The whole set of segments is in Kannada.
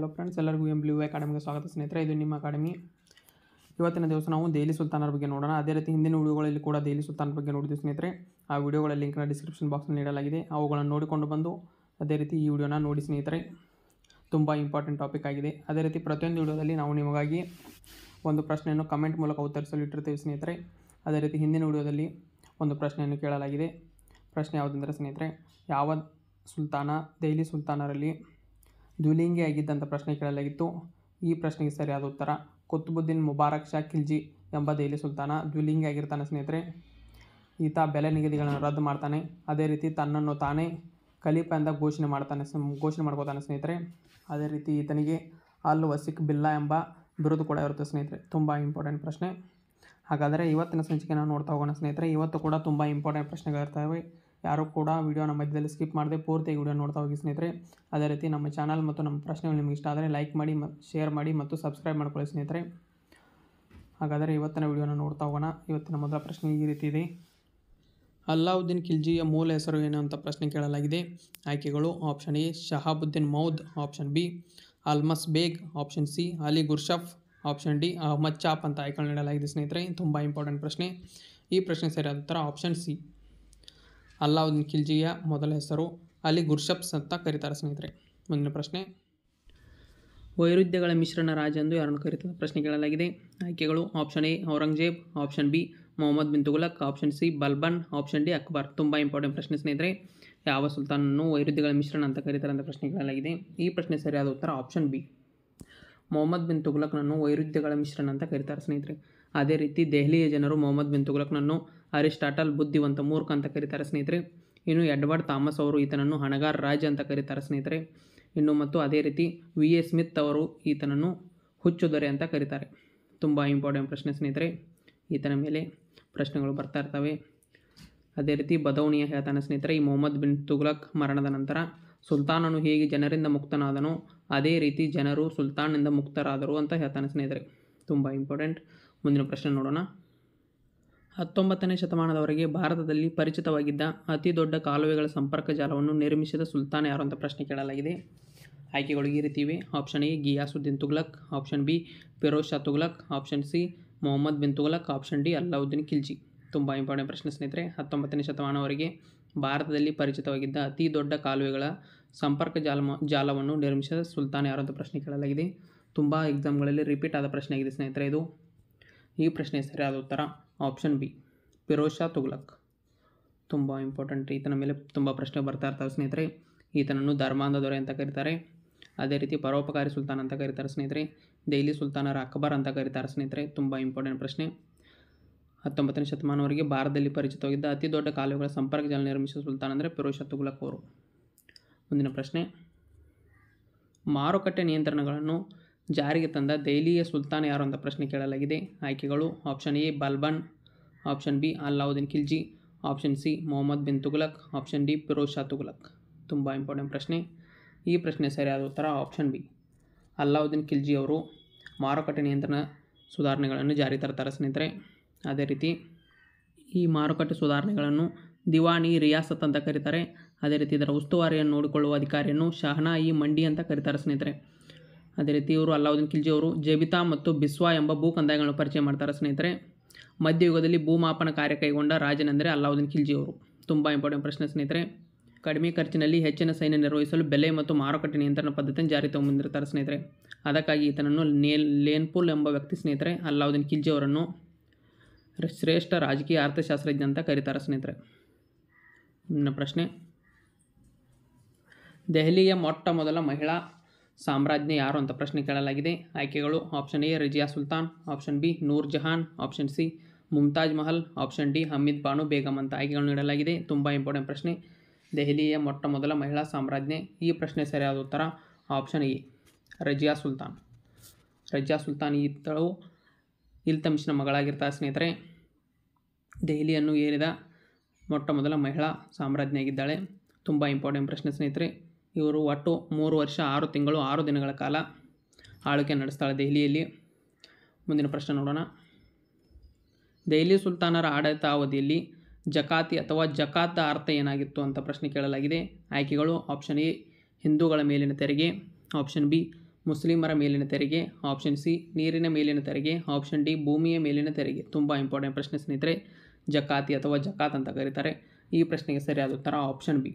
ಹಲೋ ಫ್ರೆಂಡ್ಸ್ ಎಲ್ಲರಿಗೂ ಎಂ ಬ್ಲೂ ಅಕಾಡೆಮಿಗೆ ಸ್ವಾಗತ ಸ್ನೇಹಿತರೆ ಇದು ನಿಮ್ಮ ಅಕಾಡೆಮಿ ಇವತ್ತಿನ ದಿವಸ ನಾವು ದೆಹಲಿ ಸುಲ್ತಾನರ ಬಗ್ಗೆ ನೋಡೋಣ ಅದೇ ರೀತಿ ಹಿಂದಿನ ವಿಡಿಯೋಗಳಲ್ಲಿ ಕೂಡ ದೆಹಲಿ ಸುಲ್ತಾನರ ಬಗ್ಗೆ ನೋಡಿದ್ವಿ ಸ್ನೇಹಿತರೆ ಆ ವಿಡಿಯೋಗಳ ಲಿಂಕ್ನ ಡಿಸ್ಕ್ರಿಪ್ಷನ್ ಬಾಕ್ಸ್ನಲ್ಲಿ ನೀಡಲಾಗಿದೆ ಅವುಗಳನ್ನು ನೋಡಿಕೊಂಡು ಬಂದು ಅದೇ ರೀತಿ ಈ ವಿಡಿಯೋನ ನೋಡಿ ಸ್ನೇಹಿತರೆ ತುಂಬ ಇಂಪಾರ್ಟೆಂಟ್ ಟಾಪಿಕ್ ಆಗಿದೆ ಅದೇ ರೀತಿ ಪ್ರತಿಯೊಂದು ವಿಡಿಯೋದಲ್ಲಿ ನಾವು ನಿಮಗಾಗಿ ಒಂದು ಪ್ರಶ್ನೆಯನ್ನು ಕಮೆಂಟ್ ಮೂಲಕ ಉತ್ತರಿಸಲು ಇಟ್ಟಿರ್ತೀವಿ ಸ್ನೇಹಿತರೆ ಅದೇ ರೀತಿ ಹಿಂದಿನ ವಿಡಿಯೋದಲ್ಲಿ ಒಂದು ಪ್ರಶ್ನೆಯನ್ನು ಕೇಳಲಾಗಿದೆ ಪ್ರಶ್ನೆ ಯಾವುದಂದರೆ ಸ್ನೇಹಿತರೆ ಯಾವ ಸುಲ್ತಾನ ದೆಹಲಿ ಸುಲ್ತಾನರಲ್ಲಿ ದ್ವಿಲಿಂಗಿ ಆಗಿದ್ದಂಥ ಪ್ರಶ್ನೆ ಕೇಳಲಾಗಿತ್ತು ಈ ಪ್ರಶ್ನೆಗೆ ಸರಿಯಾದ ಉತ್ತರ ಕುತುಬುದ್ದೀನ್ ಮುಬಾರಕ್ ಶಾ ಖಿಲ್ಜಿ ಎಂಬ ದೆಹಲಿ ಸುಲ್ತಾನ ದ್ವಿಲಿಂಗಿ ಆಗಿರ್ತಾನೆ ಸ್ನೇಹಿತರೆ ಈತ ಬೆಲೆ ನಿಗದಿಗಳನ್ನು ರದ್ದು ಮಾಡ್ತಾನೆ ಅದೇ ರೀತಿ ತನ್ನನ್ನು ತಾನೇ ಕಲೀಪ ಎಂದ ಘೋಷಣೆ ಮಾಡ್ತಾನೆ ಘೋಷಣೆ ಮಾಡ್ಕೋತಾನೆ ಸ್ನೇಹಿತರೆ ಅದೇ ರೀತಿ ಈತನಿಗೆ ಅಲ್ಲು ವಸಿಕ್ ಬಿಲ್ಲಾ ಎಂಬ ಬಿರುದು ಕೂಡ ಇರುತ್ತೆ ಸ್ನೇಹಿತರೆ ತುಂಬ ಇಂಪಾರ್ಟೆಂಟ್ ಪ್ರಶ್ನೆ ಹಾಗಾದರೆ ಇವತ್ತಿನ ಸಂಚಿಕೆ ನಾವು ನೋಡ್ತಾ ಹೋಗೋಣ ಸ್ನೇಹಿತರೆ ಇವತ್ತು ಕೂಡ ತುಂಬ ಇಂಪಾರ್ಟೆಂಟ್ ಪ್ರಶ್ನೆಗಳಿರ್ತವೆ ಯಾರೂ ಕೂಡ ವೀಡಿಯೋನ ಮಧ್ಯದಲ್ಲಿ ಸ್ಕಿಪ್ ಮಾಡದೆ ಪೂರ್ತಿ ವಿಡಿಯೋ ನೋಡ್ತಾ ಹೋಗಿ ಸ್ನೇಹಿತರೆ ಅದೇ ರೀತಿ ನಮ್ಮ ಚಾನಲ್ ಮತ್ತು ನಮ್ಮ ಪ್ರಶ್ನೆಗಳು ನಿಮಗೆ ಇಷ್ಟ ಆದರೆ ಲೈಕ್ ಮಾಡಿ ಶೇರ್ ಮಾಡಿ ಮತ್ತು ಸಬ್ಸ್ಕ್ರೈಬ್ ಮಾಡ್ಕೊಳ್ಳಿ ಸ್ನೇಹಿತರೆ ಹಾಗಾದರೆ ಇವತ್ತಿನ ವಿಡಿಯೋನ ನೋಡ್ತಾ ಹೋಗೋಣ ಇವತ್ತಿನ ಮೊದಲ ಪ್ರಶ್ನೆ ಈ ರೀತಿ ಇದೆ ಅಲ್ಲಾವುದ್ದೀನ್ ಖಿಲ್ಜಿಯ ಮೂಲ ಹೆಸರು ಏನು ಅಂತ ಪ್ರಶ್ನೆ ಕೇಳಲಾಗಿದೆ ಆಯ್ಕೆಗಳು ಆಪ್ಷನ್ ಎ ಶಹಾಬುದ್ದೀನ್ ಮೌದ್ ಆಪ್ಷನ್ ಬಿ ಅಲ್ಮಸ್ ಬೇಗ್ ಆಪ್ಷನ್ ಸಿ ಅಲಿ ಗುರ್ಷಫ್ ಆಪ್ಷನ್ ಡಿ ಅಹಮದ್ ಚಾಪ್ ಅಂತ ಆಯ್ಕೆಗಳು ನೀಡಲಾಗಿದೆ ಸ್ನೇಹಿತರೆ ತುಂಬ ಇಂಪಾರ್ಟೆಂಟ್ ಪ್ರಶ್ನೆ ಈ ಪ್ರಶ್ನೆ ಸರಿಯಾದ ಉತ್ತರ ಆಪ್ಷನ್ ಸಿ ಅಲ್ಲಾವುದ್ದೀನ್ ಖಿಲ್ಜಿಯ ಮೊದಲ ಹೆಸರು ಅಲಿ ಗುರ್ಷಪ್ಸ್ ಅಂತ ಕರೀತಾರೆ ಸ್ನೇಹಿತರೆ ಮುಂದಿನ ಪ್ರಶ್ನೆ ವೈರುಧ್ಯಗಳ ಮಿಶ್ರಣ ರಾಜ ಎಂದು ಯಾರನ್ನು ಕರೀತಾರೆ ಪ್ರಶ್ನೆ ಕೇಳಲಾಗಿದೆ ಆಯ್ಕೆಗಳು option A Aurangzeb option B Mohammad bin Tughlaq option C Balban option D Akbar ತುಂಬ ಇಂಪಾರ್ಟೆಂಟ್ ಪ್ರಶ್ನೆ ಸ್ನೇಹಿತರೆ ಯಾವ ಸುಲ್ತಾನನ್ನು ವೈರುಧ್ಯಗಳ ಮಿಶ್ರಣ ಅಂತ ಕರೀತಾರೆ ಅಂತ ಪ್ರಶ್ನೆ ಕೇಳಲಾಗಿದೆ ಈ ಪ್ರಶ್ನೆ ಸರಿಯಾದ ಉತ್ತರ ಆಪ್ಷನ್ ಬಿ ಮೊಹಮ್ಮದ್ ಬಿನ್ ತುಗುಲಕ್ನನ್ನು ವೈರುಧ್ಯಗಳ ಮಿಶ್ರಣ ಅಂತ ಕರೀತಾರೆ ಸ್ನೇಹಿತರೆ ಅದೇ ರೀತಿ ದೆಹಲಿಯ ಜನರು ಮೊಹಮ್ಮದ್ ಬಿನ್ ತುಗ್ಲಕ್ನನ್ನು ಅರಿಸ್ಟಾಟಲ್ ಬುದ್ಧಿವಂತ ಮೂರ್ಖ ಅಂತ ಕರೀತಾರೆ ಸ್ನೇಹಿತರೆ ಇನ್ನು ಎಡ್ವರ್ಡ್ ಥಾಮಸ್ ಅವರು ಈತನನ್ನು ಹಣಗಾರ ರಾಜ ಅಂತ ಕರೀತಾರೆ ಸ್ನೇಹಿತರೆ ಇನ್ನು ಮತ್ತು ಅದೇ ರೀತಿ ವಿ ಎ ಸ್ಮಿತ್ ಅವರು ಈತನನ್ನು ದೊರೆ ಅಂತ ಕರೀತಾರೆ ತುಂಬ ಇಂಪಾರ್ಟೆಂಟ್ ಪ್ರಶ್ನೆ ಸ್ನೇಹಿತರೆ ಈತನ ಮೇಲೆ ಪ್ರಶ್ನೆಗಳು ಬರ್ತಾ ಇರ್ತವೆ ಅದೇ ರೀತಿ ಬದೌಣಿಯ ಹೇಳ್ತಾನೆ ಸ್ನೇಹಿತರೆ ಈ ಮೊಹಮ್ಮದ್ ಬಿನ್ ತುಗ್ಲಕ್ ಮರಣದ ನಂತರ ಸುಲ್ತಾನನು ಹೇಗೆ ಜನರಿಂದ ಮುಕ್ತನಾದನೋ ಅದೇ ರೀತಿ ಜನರು ಸುಲ್ತಾನಿಂದ ಮುಕ್ತರಾದರು ಅಂತ ಹೇಳ್ತಾನೆ ಸ್ನೇಹಿತರೆ ತುಂಬ ಇಂಪಾರ್ಟೆಂಟ್ ಮುಂದಿನ ಪ್ರಶ್ನೆ ನೋಡೋಣ ಹತ್ತೊಂಬತ್ತನೇ ಶತಮಾನದವರೆಗೆ ಭಾರತದಲ್ಲಿ ಪರಿಚಿತವಾಗಿದ್ದ ಅತಿ ದೊಡ್ಡ ಕಾಲುವೆಗಳ ಸಂಪರ್ಕ ಜಾಲವನ್ನು ನಿರ್ಮಿಸಿದ ಸುಲ್ತಾನ್ ಯಾರು ಅಂತ ಪ್ರಶ್ನೆ ಕೇಳಲಾಗಿದೆ ಆಯ್ಕೆಗಳು ಈ ರೀತಿ ಇವೆ option A Ghiyasuddin Tughlaq option B Firoz Shah Tughlaq option C Mohammad bin Tughlaq option D Alauddin Khilji ತುಂಬ ಇಂಪಾರ್ಟೆಂಟ್ ಪ್ರಶ್ನೆ ಸ್ನೇಹಿತರೆ ಹತ್ತೊಂಬತ್ತನೇ ಶತಮಾನವರೆಗೆ ಭಾರತದಲ್ಲಿ ಪರಿಚಿತವಾಗಿದ್ದ ಅತಿ ದೊಡ್ಡ ಕಾಲುವೆಗಳ ಸಂಪರ್ಕ ಜಾಲ ಜಾಲವನ್ನು ನಿರ್ಮಿಸಿದ ಸುಲ್ತಾನ್ ಯಾರು ಅಂತ ಪ್ರಶ್ನೆ ಕೇಳಲಾಗಿದೆ ತುಂಬ ಎಕ್ಸಾಮ್ಗಳಲ್ಲಿ ರಿಪೀಟ್ ಆದ ಪ್ರಶ್ನೆ ಆಗಿದೆ ಸ್ನೇಹಿತರೆ ಇದು ಈ ಪ್ರಶ್ನೆ ಸರಿಯಾದ ಉತ್ತರ ಆಪ್ಷನ್ ಬಿ ಫಿರೋಜ್ ತುಗ್ಲಕ್ ತುಂಬ ಇಂಪಾರ್ಟೆಂಟ್ ಈತನ ಮೇಲೆ ತುಂಬ ಪ್ರಶ್ನೆ ಬರ್ತಾ ಇರ್ತವೆ ಸ್ನೇಹಿತರೆ ಈತನನ್ನು ಧರ್ಮಾಂಧ ದೊರೆ ಅಂತ ಕರೀತಾರೆ ಅದೇ ರೀತಿ ಪರೋಪಕಾರಿ ಸುಲ್ತಾನ್ ಅಂತ ಕರೀತಾರೆ ಸ್ನೇಹಿತರೆ ದೆಹಲಿ ಸುಲ್ತಾನರ ಅಕ್ಬರ್ ಅಂತ ಕರೀತಾರೆ ಸ್ನೇಹಿತರೆ ತುಂಬ ಇಂಪಾರ್ಟೆಂಟ್ ಪ್ರಶ್ನೆ ಹತ್ತೊಂಬತ್ತನೇ ಶತಮಾನವರೆಗೆ ಭಾರತದಲ್ಲಿ ಪರಿಚಿತವಾಗಿದ್ದ ಅತಿ ದೊಡ್ಡ ಕಾಲುವೆಗಳ ಸಂಪರ್ಕ ಜಲ ನಿರ್ಮಿಸಿದ ಸುಲ್ತಾನ್ ಅಂದರೆ ಪಿರೋಷ ತುಗ್ಲಕ್ ಅವರು ಮುಂದಿನ ಪ್ರಶ್ನೆ ಮಾರುಕಟ್ಟೆ ನಿಯಂತ್ರಣಗಳನ್ನು ಜಾರಿಗೆ ತಂದ ದೆಹಲಿಯ ಸುಲ್ತಾನ್ ಯಾರು ಅಂತ ಪ್ರಶ್ನೆ ಕೇಳಲಾಗಿದೆ ಆಯ್ಕೆಗಳು option A Balban option B Alauddin Khilji option C Mohammad bin Tughlaq option D Firoz Shah Tughlaq ತುಂಬ ಇಂಪಾರ್ಟೆಂಟ್ ಪ್ರಶ್ನೆ ಈ ಪ್ರಶ್ನೆ ಸರಿಯಾದ ಉತ್ತರ ಆಪ್ಷನ್ ಬಿ ಅಲ್ಲಾವುದ್ದೀನ್ ಖಿಲ್ಜಿ ಅವರು ಮಾರುಕಟ್ಟೆ ನಿಯಂತ್ರಣ ಸುಧಾರಣೆಗಳನ್ನು ಜಾರಿ ತರ್ತಾರೆ ಸ್ನೇಹಿತರೆ ಅದೇ ರೀತಿ ಈ ಮಾರುಕಟ್ಟೆ ಸುಧಾರಣೆಗಳನ್ನು ದಿವಾಣಿ ರಿಯಾಸತ್ ಅಂತ ಕರೀತಾರೆ ಅದೇ ರೀತಿ ಇದರ ಉಸ್ತುವಾರಿಯನ್ನು ನೋಡಿಕೊಳ್ಳುವ ಅಧಿಕಾರಿಯನ್ನು ಶಹನಾ ಈ ಮಂಡಿ ಅಂತ ಕರೀತಾರೆ ಸ್ನೇಹಿತರೆ ಅದೇ ರೀತಿ ಇವರು ಅಲ್ಲಾವುದ್ದೀನ್ ಖಿಲ್ಜಿ ಅವರು ಜಬಿತಾ ಮತ್ತು ಬಿಸ್ವಾ ಎಂಬ ಭೂಕಂದಾಯಗಳನ್ನು ಪರಿಚಯ ಮಾಡ್ತಾರೆ ಸ್ನೇಹಿತರೆ ಮಧ್ಯಯುಗದಲ್ಲಿ ಭೂಮಾಪನ ಕಾರ್ಯ ಕೈಗೊಂಡ ರಾಜನೆಂದರೆ ಅಲ್ಲಾವುದ್ದೀನ್ ಖಿಲ್ಜಿ ಅವರು ತುಂಬ ಇಂಪಾರ್ಟೆಂಟ್ ಪ್ರಶ್ನೆ ಸ್ನೇಹಿತರೆ ಕಡಿಮೆ ಖರ್ಚಿನಲ್ಲಿ ಹೆಚ್ಚಿನ ಸೈನ್ಯ ನಿರ್ವಹಿಸಲು ಬೆಲೆ ಮತ್ತು ಮಾರುಕಟ್ಟೆ ನಿಯಂತ್ರಣ ಪದ್ಧತಿಯನ್ನು ಜಾರಿ ತಗೊಂಡಿರ್ತಾರೆ ಸ್ನೇಹಿತರೆ ಅದಕ್ಕಾಗಿ ಈತನನ್ನು ನೇಲ್ ಲೇನ್ಪುಲ್ ಎಂಬ ವ್ಯಕ್ತಿ ಸ್ನೇಹಿತರೆ ಅಲ್ಲಾವುದ್ದೀನ್ ಖಿಲ್ಜಿ ಅವರನ್ನು ಶ್ರೇಷ್ಠ ರಾಜಕೀಯ ಅರ್ಥಶಾಸ್ತ್ರಜ್ಞ ಅಂತ ಕರೀತಾರೆ ಸ್ನೇಹಿತರೆ ಇನ್ನು ಪ್ರಶ್ನೆ ದೆಹಲಿಯ ಮೊಟ್ಟ ಮೊದಲ ಮಹಿಳಾ ಸಾಮ್ರಾಜ್ಞ ಯಾರು ಅಂತ ಪ್ರಶ್ನೆ ಕೇಳಲಾಗಿದೆ ಆಯ್ಕೆಗಳು option A Razia Sultan option B Noor Jahan option C Mumtaz Mahal option D Hamid Banu Begum ಅಂತ ಆಯ್ಕೆಗಳು ನೀಡಲಾಗಿದೆ ತುಂಬ ಇಂಪಾರ್ಟೆಂಟ್ ಪ್ರಶ್ನೆ ದೆಹಲಿಯ ಮೊಟ್ಟ ಮೊದಲ ಮಹಿಳಾ ಸಾಮ್ರಾಜ್ಞೆ ಈ ಪ್ರಶ್ನೆ ಸರಿಯಾದ ಉತ್ತರ ಆಪ್ಷನ್ ಎ ರಜಿಯಾ ಸುಲ್ತಾನ್ ರಜಿಯಾ ಸುಲ್ತಾನ್ ಈತಳು ಇಲ್ತಮಿಶ್ನ ಮಗಳಾಗಿರ್ತಾರೆ ಸ್ನೇಹಿತರೆ ದೆಹಲಿಯನ್ನು ಏರಿದ ಮೊಟ್ಟ ಮೊದಲ ಮಹಿಳಾ ಸಾಮ್ರಾಜ್ಞಿಯಾಗಿದ್ದಾಳೆ ತುಂಬ ಇಂಪಾರ್ಟೆಂಟ್ ಪ್ರಶ್ನೆ ಸ್ನೇಹಿತರೆ ಇವರು ಒಟ್ಟು ಮೂರು ವರ್ಷ ಆರು ತಿಂಗಳು ಆರು ದಿನಗಳ ಕಾಲ ಆಳ್ವಿಕೆ ನಡೆಸ್ತಾಳೆ ದೆಹಲಿಯಲ್ಲಿ ಮುಂದಿನ ಪ್ರಶ್ನೆ ನೋಡೋಣ ದೆಹಲಿ ಸುಲ್ತಾನರ ಆಡಳಿತ ಅವಧಿಯಲ್ಲಿ ಜಕಾತಿ ಅಥವಾ ಜಕಾತ್ ಅರ್ಥ ಏನಾಗಿತ್ತು ಅಂತ ಪ್ರಶ್ನೆ ಕೇಳಲಾಗಿದೆ ಆಯ್ಕೆಗಳು ಆಪ್ಷನ್ ಎ ಹಿಂದೂಗಳ ಮೇಲಿನ ತೆರಿಗೆ ಆಪ್ಷನ್ ಬಿ ಮುಸ್ಲಿಮರ ಮೇಲಿನ ತೆರಿಗೆ ಆಪ್ಷನ್ ಸಿ ನೀರಿನ ಮೇಲಿನ ತೆರಿಗೆ ಆಪ್ಷನ್ ಡಿ ಭೂಮಿಯ ಮೇಲಿನ ತೆರಿಗೆ ತುಂಬ ಇಂಪಾರ್ಟೆಂಟ್ ಪ್ರಶ್ನೆ ಸ್ನೇಹಿತರೆ ಜಕಾತಿ ಅಥವಾ ಜಕಾತ್ ಅಂತ ಕರೀತಾರೆ ಈ ಪ್ರಶ್ನೆಗೆ ಸರಿಯಾದ ಉತ್ತರ ಆಪ್ಷನ್ ಬಿ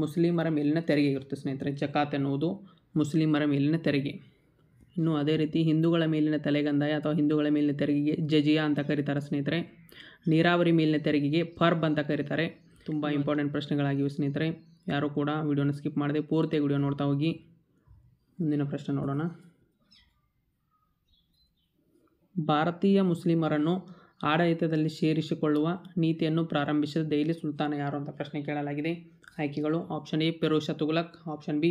ಮುಸ್ಲಿಮರ ಮೇಲಿನ ತೆರಿಗೆ ಇರುತ್ತೆ ಸ್ನೇಹಿತರೆ ಜಕಾತ್ ಎನ್ನುವುದು ಮುಸ್ಲಿಮರ ಮೇಲಿನ ತೆರಿಗೆ ಇನ್ನು ಅದೇ ರೀತಿ ಹಿಂದೂಗಳ ಮೇಲಿನ ತಲೆಗಂದಾಯ ಅಥವಾ ಹಿಂದೂಗಳ ಮೇಲಿನ ತೆರಿಗೆಗೆ ಜಜಿಯಾ ಅಂತ ಕರೀತಾರೆ ಸ್ನೇಹಿತರೆ ನೀರಾವರಿ ಮೇಲಿನ ತೆರಿಗೆಗೆ ಫರ್ಬ್ ಅಂತ ಕರೀತಾರೆ ತುಂಬ ಇಂಪಾರ್ಟೆಂಟ್ ಪ್ರಶ್ನೆಗಳಾಗಿವೆ ಸ್ನೇಹಿತರೆ ಯಾರು ಕೂಡ ವಿಡಿಯೋನ ಸ್ಕಿಪ್ ಮಾಡದೆ ಪೂರ್ತಿ ವಿಡಿಯೋ ನೋಡ್ತಾ ಹೋಗಿ ಮುಂದಿನ ಪ್ರಶ್ನೆ ನೋಡೋಣ ಭಾರತೀಯ ಮುಸ್ಲಿಮರನ್ನು ಆಡಳಿತದಲ್ಲಿ ಸೇರಿಸಿಕೊಳ್ಳುವ ನೀತಿಯನ್ನು ಪ್ರಾರಂಭಿಸಿದ ದೆಹಲಿ ಸುಲ್ತಾನ ಯಾರು ಅಂತ ಪ್ರಶ್ನೆ ಕೇಳಲಾಗಿದೆ ಆಯ್ಕೆಗಳು option A Firoz Shah Tughlaq option B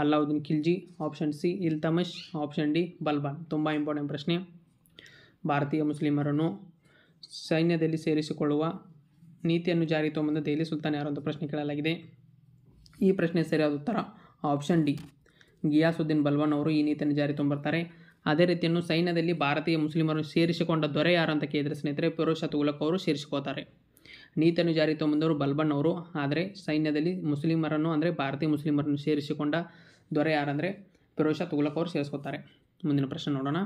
Alauddin Khilji option C Iltutmish option D Balban ತುಂಬ ಇಂಪಾರ್ಟೆಂಟ್ ಪ್ರಶ್ನೆ ಭಾರತೀಯ ಮುಸ್ಲಿಮರನ್ನು ಸೈನ್ಯದಲ್ಲಿ ಸೇರಿಸಿಕೊಳ್ಳುವ ನೀತಿಯನ್ನು ಜಾರಿ ತೊಗೊಂಬಂದ ದೆಹಲಿ ಸುಲ್ತಾನ್ ಯಾರು ಅಂತ ಪ್ರಶ್ನೆ ಕೇಳಲಾಗಿದೆ ಈ ಪ್ರಶ್ನೆ ಸರಿಯಾದ ಉತ್ತರ ಆಪ್ಷನ್ ಡಿ ಗಿಯಾಸುದ್ದೀನ್ ಬಲ್ವಾನ್ ಅವರು ಈ ನೀತಿಯನ್ನು ಜಾರಿ ತೊಂಬರ್ತಾರೆ ಅದೇ ರೀತಿಯನ್ನು ಸೈನ್ಯದಲ್ಲಿ ಭಾರತೀಯ ಮುಸ್ಲಿಮರನ್ನು ಸೇರಿಸಿಕೊಂಡ ದೊರೆ ಯಾರು ಅಂತ ಕೇಳಿದರೆ ಸ್ನೇಹಿತರೆ ಪುರುಷ ತುಗುಲಕ್ ಅವರು ಸೇರಿಸಿಕೋತಾರೆ ನೀತಿಯನ್ನು ಜಾರಿ ತೊಂಬಂದವರು ಬಲ್ಬನ್ ಅವರು ಆದರೆ ಸೈನ್ಯದಲ್ಲಿ ಮುಸ್ಲಿಮರನ್ನು ಅಂದರೆ ಭಾರತೀಯ ಮುಸ್ಲಿಮರನ್ನು ಸೇರಿಸಿಕೊಂಡ ದೊರೆ ಯಾರಂದರೆ ಫಿರೋಷ ತುಗಲಕ್ ಅವರು ಸೇರಿಸ್ಕೋತಾರೆ ಮುಂದಿನ ಪ್ರಶ್ನೆ ನೋಡೋಣ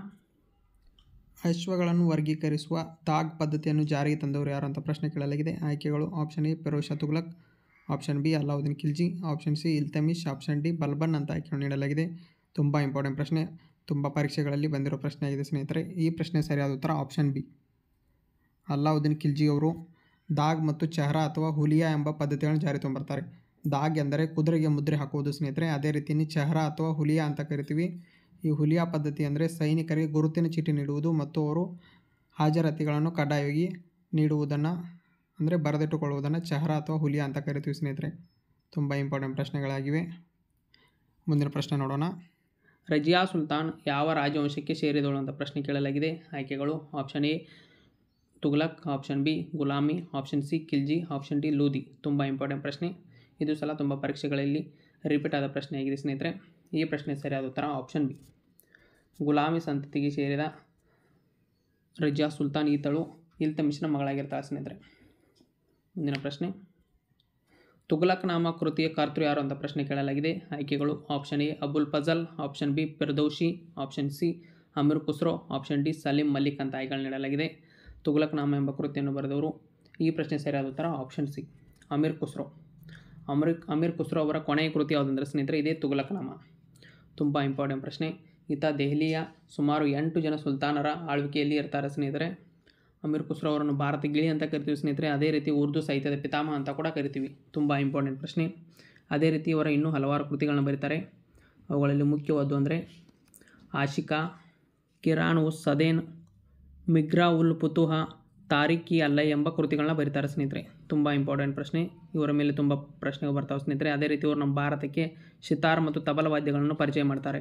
ಅಶ್ವಗಳನ್ನು ವರ್ಗೀಕರಿಸುವ ತಾಗ್ ಪದ್ಧತಿಯನ್ನು ಜಾರಿಗೆ ತಂದವರು ಯಾರು ಅಂತ ಪ್ರಶ್ನೆ ಕೇಳಲಾಗಿದೆ ಆಯ್ಕೆಗಳು option A Firoz Shah Tughlaq option B Alauddin Khilji option C Iltutmish option D Balban ಅಂತ ಆಯ್ಕೆ ನೀಡಲಾಗಿದೆ ತುಂಬ ಇಂಪಾರ್ಟೆಂಟ್ ಪ್ರಶ್ನೆ ತುಂಬ ಪರೀಕ್ಷೆಗಳಲ್ಲಿ ಬಂದಿರೋ ಪ್ರಶ್ನೆ ಆಗಿದೆ ಸ್ನೇಹಿತರೆ ಈ ಪ್ರಶ್ನೆ ಸರಿಯಾದ ಉತ್ತರ ಆಪ್ಷನ್ ಬಿ ಅಲ್ಲಾವುದ್ದೀನ್ ಖಿಲ್ಜಿ ಅವರು ದಾಗ್ ಮತ್ತು ಚಹರಾ ಅಥವಾ ಹುಲಿಯಾ ಎಂಬ ಪದ್ಧತಿಗಳನ್ನು ಜಾರಿ ತೊಂಬರ್ತಾರೆ ದಾಗ್ ಎಂದರೆ ಕುದುರೆಗೆ ಮುದ್ರೆ ಹಾಕುವುದು ಸ್ನೇಹಿತರೆ ಅದೇ ರೀತಿಯಲ್ಲಿ ಚಹರಾ ಅಥವಾ ಹುಲಿಯಾ ಅಂತ ಕರಿತೀವಿ ಈ ಹುಲಿಯಾ ಪದ್ಧತಿ ಅಂದರೆ ಸೈನಿಕರಿಗೆ ಗುರುತಿನ ಚೀಟಿ ನೀಡುವುದು ಮತ್ತು ಅವರು ಹಾಜರಾತಿಗಳನ್ನು ಕಡ್ಡಾಯವಾಗಿ ನೀಡುವುದನ್ನು ಅಂದರೆ ಬರೆದಿಟ್ಟುಕೊಳ್ಳುವುದನ್ನು ಚಹರಾ ಅಥವಾ ಹುಲಿಯಾ ಅಂತ ಕರಿತೀವಿ ಸ್ನೇಹಿತರೆ ತುಂಬ ಇಂಪಾರ್ಟೆಂಟ್ ಪ್ರಶ್ನೆಗಳಾಗಿವೆ ಮುಂದಿನ ಪ್ರಶ್ನೆ ನೋಡೋಣ ರಜಿಯಾ ಸುಲ್ತಾನ್ ಯಾವ ರಾಜವಂಶಕ್ಕೆ ಸೇರಿದಳು ಅಂತ ಪ್ರಶ್ನೆ ಕೇಳಲಾಗಿದೆ ಆಯ್ಕೆಗಳು option A Tughlaq option B Ghulami option C Khilji option D Lodi ತುಂಬ ಇಂಪಾರ್ಟೆಂಟ್ ಪ್ರಶ್ನೆ ಇದು ಸಲ ತುಂಬ ಪರೀಕ್ಷೆಗಳಲ್ಲಿ ರಿಪೀಟ್ ಆದ ಪ್ರಶ್ನೆ ಆಗಿದೆ ಸ್ನೇಹಿತರೆ ಈ ಪ್ರಶ್ನೆ ಸರಿಯಾದ ಉತ್ತರ ಆಪ್ಷನ್ ಬಿ ಗುಲಾಮಿ ಸಂತತಿಗೆ ಸೇರಿದ ರಜಾ ಸುಲ್ತಾನ್ ಈತಳು ಮಿಶ್ರ ಮಗಳಾಗಿರ್ತಾಳೆ ಸ್ನೇಹಿತರೆ ಮುಂದಿನ ಪ್ರಶ್ನೆ ತುಘಲಕ್ ನಾಮ ಕೃತಿಯ ಕರ್ತೃ ಯಾರು ಅಂತ ಪ್ರಶ್ನೆ ಕೇಳಲಾಗಿದೆ ಆಯ್ಕೆಗಳು option A Abul Fazal option B Firdausi option C Amir Khusro option D Salim Malik ಅಂತ ಆಯ್ಕೆಗಳು ನೀಡಲಾಗಿದೆ ನಾಮ ಎಂಬ ಕೃತಿಯನ್ನು ಬರೆದವರು ಈ ಪ್ರಶ್ನೆ ಸರಿಯಾದ ಉತ್ತರ ಆಪ್ಷನ್ ಸಿ ಅಮೀರ್ ಖುಸ್ರೋ ಅಮೀರ್ ಅಮೀರ್ ಖುಸ್ರೋ ಅವರ ಕೊನೆಯ ಕೃತಿ ಯಾವುದಂದರೆ ಸ್ನೇಹಿತರೆ ಇದೇ ನಾಮ ತುಂಬ ಇಂಪಾರ್ಟೆಂಟ್ ಪ್ರಶ್ನೆ ಈತ ದೆಹಲಿಯ ಸುಮಾರು ಎಂಟು ಜನ ಸುಲ್ತಾನರ ಆಳ್ವಿಕೆಯಲ್ಲಿ ಇರ್ತಾರೆ ಸ್ನೇಹಿತರೆ ಅಮೀರ್ ಖುಸ್ರೋ ಅವರನ್ನು ಭಾರತ ಗಿಳಿ ಅಂತ ಕರಿತೀವಿ ಸ್ನೇಹಿತರೆ ಅದೇ ರೀತಿ ಉರ್ದು ಸಾಹಿತ್ಯದ ಪಿತಾಮಹ ಅಂತ ಕೂಡ ಕರಿತೀವಿ ತುಂಬ ಇಂಪಾರ್ಟೆಂಟ್ ಪ್ರಶ್ನೆ ಅದೇ ರೀತಿ ಇವರ ಇನ್ನೂ ಹಲವಾರು ಕೃತಿಗಳನ್ನು ಬರೀತಾರೆ ಅವುಗಳಲ್ಲಿ ಮುಖ್ಯವಾದ್ದು ಅಂದರೆ ಆಶಿಕಾ ಕಿರಾನ್ ಉಸ್ ಸದೇನ್ ಮಿಗ್ರಾ ಉಲ್ ಪುತುಹ ತಾರಿಕಿ ಅಲ್ಲ ಎಂಬ ಕೃತಿಗಳನ್ನ ಬರೀತಾರೆ ಸ್ನೇಹಿತರೆ ತುಂಬ ಇಂಪಾರ್ಟೆಂಟ್ ಪ್ರಶ್ನೆ ಇವರ ಮೇಲೆ ತುಂಬ ಪ್ರಶ್ನೆಗಳು ಬರ್ತಾವೆ ಸ್ನೇಹಿತರೆ ಅದೇ ರೀತಿ ಇವರು ನಮ್ಮ ಭಾರತಕ್ಕೆ ಸಿತಾರ್ ಮತ್ತು ತಬಲ ವಾದ್ಯಗಳನ್ನು ಪರಿಚಯ ಮಾಡ್ತಾರೆ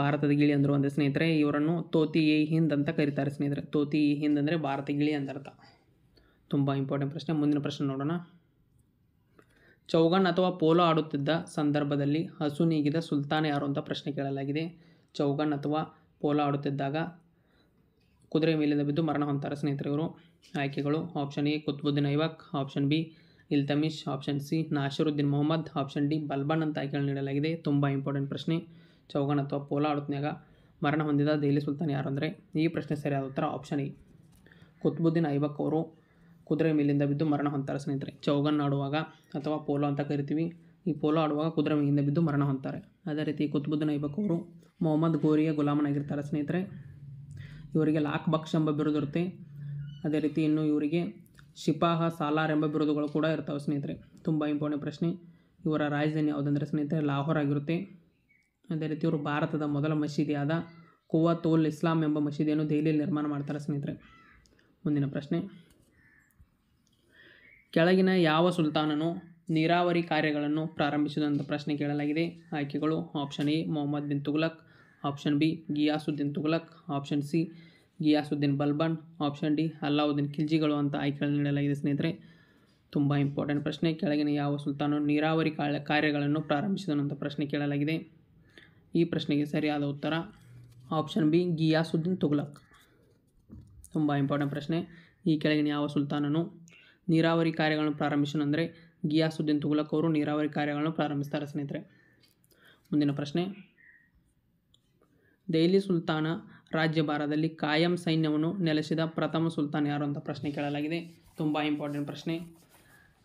ಭಾರತದ ಗಿಳಿ ಅಂದರು ಒಂದೇ ಸ್ನೇಹಿತರೆ ಇವರನ್ನು ತೋತಿ ಎ ಹಿಂದ್ ಅಂತ ಕರೀತಾರೆ ಸ್ನೇಹಿತರೆ ತೋತಿ ಎ ಹಿಂದ್ ಅಂದರೆ ಭಾರತ ಗಿಳಿ ಅಂದರ್ಥ ತುಂಬ ಇಂಪಾರ್ಟೆಂಟ್ ಪ್ರಶ್ನೆ ಮುಂದಿನ ಪ್ರಶ್ನೆ ನೋಡೋಣ ಚೌಗನ್ ಅಥವಾ ಪೋಲೋ ಆಡುತ್ತಿದ್ದ ಸಂದರ್ಭದಲ್ಲಿ ಹಸು ನೀಗಿದ ಸುಲ್ತಾನ್ ಯಾರು ಅಂತ ಪ್ರಶ್ನೆ ಕೇಳಲಾಗಿದೆ ಚೌಗನ್ ಅಥವಾ ಪೋಲೋ ಆಡುತ್ತಿದ್ದಾಗ ಕುದುರೆ ಮೇಲಿಂದ ಬಿದ್ದು ಮರಣ ಹೊಂತಾರೆ ಸ್ನೇಹಿತರೆ ಇವರು ಆಯ್ಕೆಗಳು option A Qutbuddin Aibak option B Iltutmish option C Nasiruddin Mohammad option D Balban ಅಂತ ಆಯ್ಕೆಗಳು ನೀಡಲಾಗಿದೆ ತುಂಬ ಇಂಪಾರ್ಟೆಂಟ್ ಪ್ರಶ್ನೆ ಚೌಗನ್ ಅಥವಾ ಪೋಲಾ ಆಡುತ್ನಾಗ ಮರಣ ಹೊಂದಿದ ದೆಹಲಿ ಸುಲ್ತಾನ್ ಯಾರು ಅಂದರೆ ಈ ಪ್ರಶ್ನೆ ಸರಿಯಾದ ಉತ್ತರ ಆಪ್ಷನ್ ಎ ಕುತ್ಬುದ್ದೀನ್ ಐಬಕ್ ಅವರು ಕುದುರೆ ಮೇಲಿಂದ ಬಿದ್ದು ಮರಣ ಹೊಂತಾರೆ ಸ್ನೇಹಿತರೆ ಚೌಗನ್ ಆಡುವಾಗ ಅಥವಾ ಪೋಲೋ ಅಂತ ಕರಿತೀವಿ ಈ ಪೋಲೋ ಆಡುವಾಗ ಕುದುರೆ ಮೇಲಿಂದ ಬಿದ್ದು ಮರಣ ಹೊಂತಾರೆ ಅದೇ ರೀತಿ ಕುತ್ಬುದ್ದೀನ್ ಐಬಕ್ ಅವರು ಮೊಹಮ್ಮದ್ ಗೋರಿಯ ಗುಲಾಮನಾಗಿರ್ತಾರೆ ಸ್ನೇಹಿತರೆ ಇವರಿಗೆ ಲಾಕ್ ಬಕ್ಷ್ ಎಂಬ ಇರುತ್ತೆ ಅದೇ ರೀತಿ ಇನ್ನು ಇವರಿಗೆ ಶಿಪಾಹ ಸಾಲಾರ್ ಎಂಬ ಬಿರುದುಗಳು ಕೂಡ ಇರ್ತವೆ ಸ್ನೇಹಿತರೆ ತುಂಬ ಇಂಪಾರ್ಟೆಂಟ್ ಪ್ರಶ್ನೆ ಇವರ ರಾಜಧಾನಿ ಯಾವುದಂದರೆ ಸ್ನೇಹಿತರೆ ಲಾಹೋರ್ ಆಗಿರುತ್ತೆ ಅದೇ ರೀತಿ ಇವರು ಭಾರತದ ಮೊದಲ ಮಸೀದಿಯಾದ ಕುವತೋಲ್ ಇಸ್ಲಾಂ ಎಂಬ ಮಸೀದಿಯನ್ನು ದೆಹಲಿಯಲ್ಲಿ ನಿರ್ಮಾಣ ಮಾಡ್ತಾರೆ ಸ್ನೇಹಿತರೆ ಮುಂದಿನ ಪ್ರಶ್ನೆ ಕೆಳಗಿನ ಯಾವ ಸುಲ್ತಾನನು ನೀರಾವರಿ ಕಾರ್ಯಗಳನ್ನು ಪ್ರಾರಂಭಿಸಿದಂಥ ಪ್ರಶ್ನೆ ಕೇಳಲಾಗಿದೆ ಆಯ್ಕೆಗಳು option A Mohammad bin Tughlaq option B Ghiyasuddin Tughlaq option C Ghiyasuddin Balban option D Alauddin ಖಿಲ್ಜಿಗಳು ಅಂತ ಆಯ್ಕೆಗಳನ್ನು ನೀಡಲಾಗಿದೆ ಸ್ನೇಹಿತರೆ ತುಂಬ ಇಂಪಾರ್ಟೆಂಟ್ ಪ್ರಶ್ನೆ ಕೆಳಗಿನ ಯಾವ ಸುಲ್ತಾನನು ನೀರಾವರಿ ಕಾರ್ಯಗಳನ್ನು ಪ್ರಾರಂಭಿಸಿದನು ಅಂತ ಪ್ರಶ್ನೆ ಕೇಳಲಾಗಿದೆ ಈ ಪ್ರಶ್ನೆಗೆ ಸರಿಯಾದ ಉತ್ತರ ಆಪ್ಷನ್ ಬಿ ಗಿಯಾಸುದ್ದೀನ್ ತುಗ್ಲಕ್ ತುಂಬ ಇಂಪಾರ್ಟೆಂಟ್ ಪ್ರಶ್ನೆ ಈ ಕೆಳಗಿನ ಯಾವ ಸುಲ್ತಾನನು ನೀರಾವರಿ ಕಾರ್ಯಗಳನ್ನು ಅಂದರೆ ಗಿಯಾಸುದ್ದೀನ್ ತುಗ್ಲಕ್ ಅವರು ನೀರಾವರಿ ಕಾರ್ಯಗಳನ್ನು ಪ್ರಾರಂಭಿಸ್ತಾರೆ ಸ್ನೇಹಿತರೆ ಮುಂದಿನ ಪ್ರಶ್ನೆ ದೆಹಲಿ ಸುಲ್ತಾನ ರಾಜ್ಯಭಾರದಲ್ಲಿ ಕಾಯಂ ಸೈನ್ಯವನ್ನು ನೆಲೆಸಿದ ಪ್ರಥಮ ಸುಲ್ತಾನ್ ಯಾರು ಅಂತ ಪ್ರಶ್ನೆ ಕೇಳಲಾಗಿದೆ ತುಂಬ ಇಂಪಾರ್ಟೆಂಟ್ ಪ್ರಶ್ನೆ